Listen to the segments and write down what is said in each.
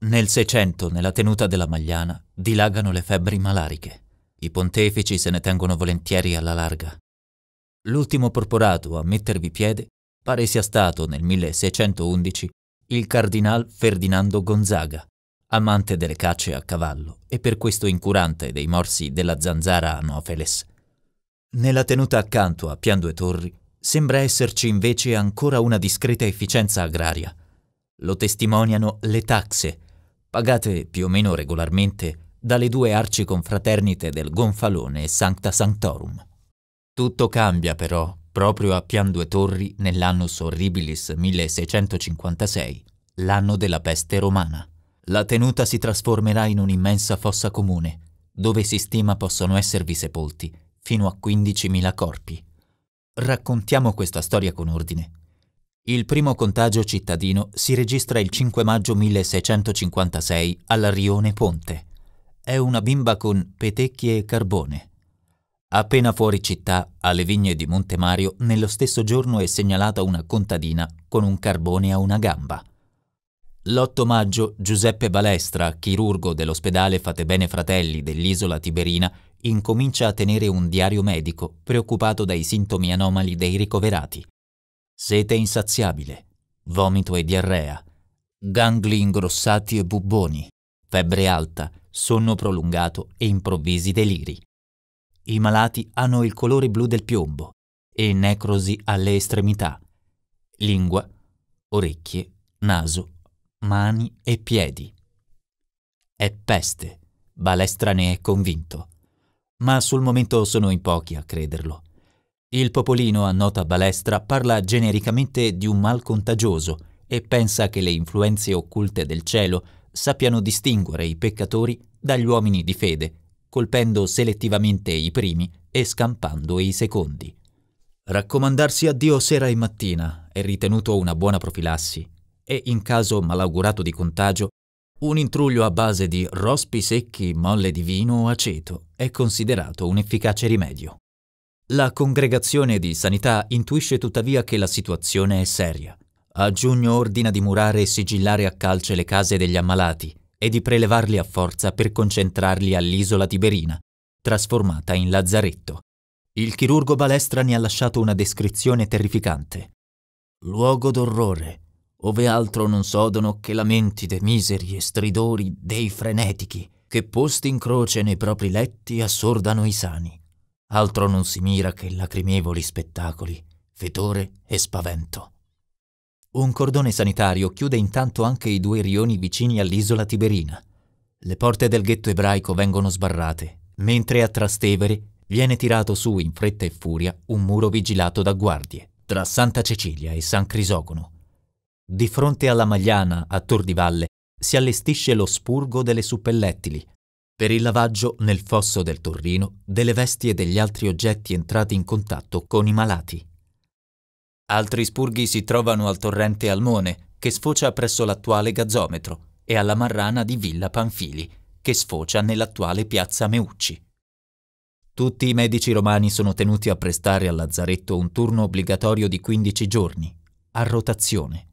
Nel Seicento, nella tenuta della Magliana, dilagano le febbri malariche. I pontefici se ne tengono volentieri alla larga. L'ultimo porporato a mettervi piede pare sia stato nel 1611 il cardinal Ferdinando Gonzaga, amante delle cacce a cavallo e per questo incurante dei morsi della zanzara Anopheles. Nella tenuta accanto a Pian Due Torri sembra esserci invece ancora una discreta efficienza agraria. Lo testimoniano le taxe, pagate più o meno regolarmente dalle due arci confraternite del Gonfalone e Sancta Sanctorum. Tutto cambia però proprio a Pian Due Torri nell'annus horribilis 1656, l'anno della peste romana. La tenuta si trasformerà in un'immensa fossa comune, dove si stima possano esservi sepolti fino a 15.000 corpi. Raccontiamo questa storia con ordine. Il primo contagio cittadino si registra il 5 maggio 1656 alla Rione Ponte. È una bimba con petecchie e carbone. Appena fuori città, alle vigne di Monte Mario, nello stesso giorno è segnalata una contadina con un carbone a una gamba. L'8 maggio Giuseppe Balestra, chirurgo dell'ospedale Fatebene Fratelli dell'isola Tiberina, incomincia a tenere un diario medico, preoccupato dai sintomi anomali dei ricoverati. Sete insaziabile, vomito e diarrea, gangli ingrossati e buboni, febbre alta, sonno prolungato e improvvisi deliri. I malati hanno il colore blu del piombo e necrosi alle estremità, lingua, orecchie, naso, mani e piedi. È peste, Balestra ne è convinto ma sul momento sono in pochi a crederlo. Il popolino a nota balestra parla genericamente di un mal contagioso e pensa che le influenze occulte del cielo sappiano distinguere i peccatori dagli uomini di fede, colpendo selettivamente i primi e scampando i secondi. Raccomandarsi a Dio sera e mattina è ritenuto una buona profilassi e in caso malaugurato di contagio un intruglio a base di rospi secchi, molle di vino o aceto è considerato un efficace rimedio. La congregazione di sanità intuisce tuttavia che la situazione è seria. A giugno ordina di murare e sigillare a calce le case degli ammalati e di prelevarli a forza per concentrarli all'isola Tiberina, trasformata in lazzaretto. Il chirurgo Balestra ne ha lasciato una descrizione terrificante. Luogo d'orrore, ove altro non sodono che lamenti dei miseri e stridori dei frenetichi, che posti in croce nei propri letti assordano i sani. Altro non si mira che lacrimevoli spettacoli, fetore e spavento. Un cordone sanitario chiude intanto anche i due rioni vicini all'isola Tiberina. Le porte del ghetto ebraico vengono sbarrate, mentre a Trastevere viene tirato su in fretta e furia un muro vigilato da guardie. Tra Santa Cecilia e San Crisogono di fronte alla Magliana, a Tor di Valle, si allestisce lo spurgo delle suppellettili, per il lavaggio nel fosso del Torrino delle vesti e degli altri oggetti entrati in contatto con i malati. Altri spurghi si trovano al torrente Almone, che sfocia presso l'attuale gazzometro, e alla marrana di Villa Panfili, che sfocia nell'attuale piazza Meucci. Tutti i medici romani sono tenuti a prestare al lazzaretto un turno obbligatorio di 15 giorni, a rotazione.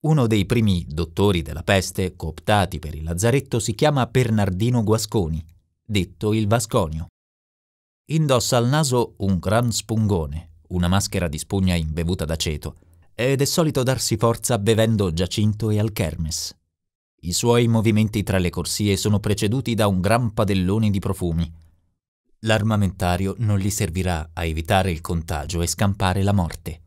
Uno dei primi dottori della peste cooptati per il lazzaretto si chiama Bernardino Guasconi, detto il Vasconio. Indossa al naso un gran spungone, una maschera di spugna imbevuta d'aceto, ed è solito darsi forza bevendo giacinto e alchermes. I suoi movimenti tra le corsie sono preceduti da un gran padellone di profumi. L'armamentario non gli servirà a evitare il contagio e scampare la morte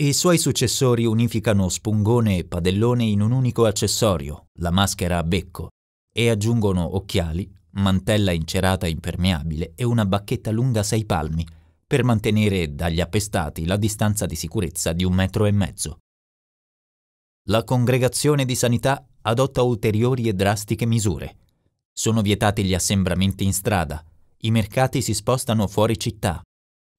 e i suoi successori unificano spungone e padellone in un unico accessorio, la maschera a becco, e aggiungono occhiali, mantella incerata impermeabile e una bacchetta lunga sei palmi, per mantenere dagli appestati la distanza di sicurezza di un metro e mezzo. La congregazione di sanità adotta ulteriori e drastiche misure. Sono vietati gli assembramenti in strada, i mercati si spostano fuori città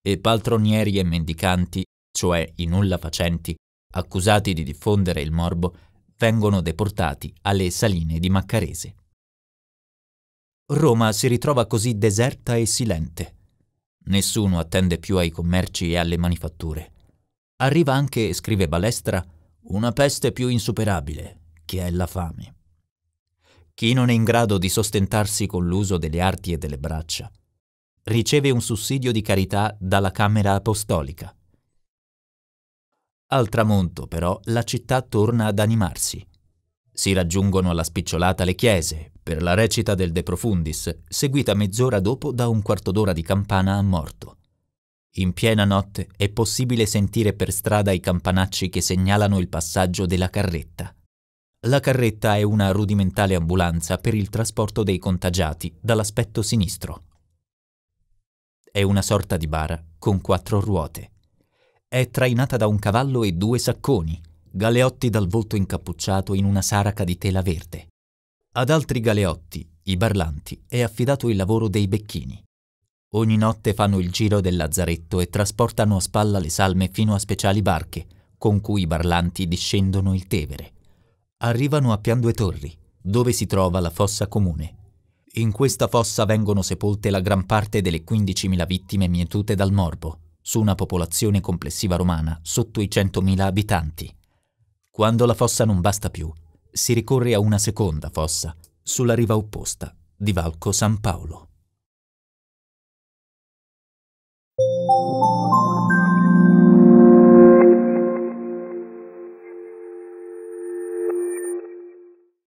e paltronieri e mendicanti cioè i nulla facenti, accusati di diffondere il morbo, vengono deportati alle saline di Maccarese. Roma si ritrova così deserta e silente. Nessuno attende più ai commerci e alle manifatture. Arriva anche, scrive Balestra, una peste più insuperabile, che è la fame. Chi non è in grado di sostentarsi con l'uso delle arti e delle braccia, riceve un sussidio di carità dalla Camera Apostolica. Al tramonto, però, la città torna ad animarsi. Si raggiungono alla spicciolata le chiese, per la recita del De Profundis, seguita mezz'ora dopo da un quarto d'ora di campana a morto. In piena notte è possibile sentire per strada i campanacci che segnalano il passaggio della carretta. La carretta è una rudimentale ambulanza per il trasporto dei contagiati dall'aspetto sinistro. È una sorta di bara con quattro ruote. È trainata da un cavallo e due sacconi, galeotti dal volto incappucciato in una saraca di tela verde. Ad altri galeotti, i barlanti, è affidato il lavoro dei becchini. Ogni notte fanno il giro del lazzaretto e trasportano a spalla le salme fino a speciali barche, con cui i barlanti discendono il Tevere. Arrivano a Pian Due Torri, dove si trova la fossa comune. In questa fossa vengono sepolte la gran parte delle 15.000 vittime mietute dal morbo, su una popolazione complessiva romana sotto i 100.000 abitanti. Quando la fossa non basta più, si ricorre a una seconda fossa, sulla riva opposta, di Valco San Paolo.